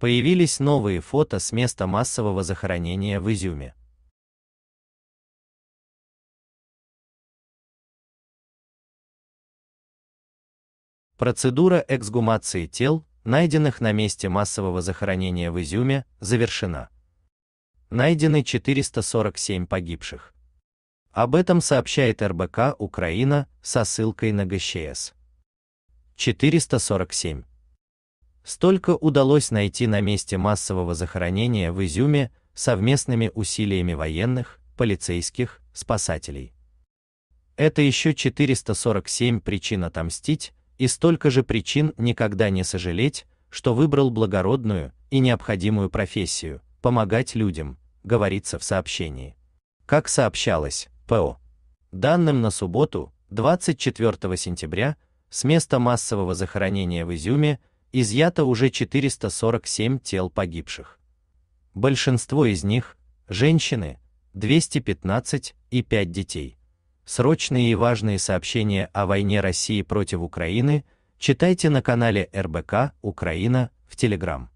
появились новые фото с места массового захоронения в Изюме. Процедура эксгумации тел, найденных на месте массового захоронения в Изюме, завершена. Найдены 447 погибших. Об этом сообщает РБК Украина со ссылкой на ГЧС. 447. Столько удалось найти на месте массового захоронения в Изюме совместными усилиями военных, полицейских, спасателей. Это еще 447 причин отомстить и столько же причин никогда не сожалеть, что выбрал благородную и необходимую профессию помогать людям, говорится в сообщении. Как сообщалось, ПО. Данным на субботу, 24 сентября, с места массового захоронения в Изюме изъято уже 447 тел погибших. Большинство из них – женщины, 215 и 5 детей. Срочные и важные сообщения о войне России против Украины читайте на канале РБК «Украина» в Телеграм.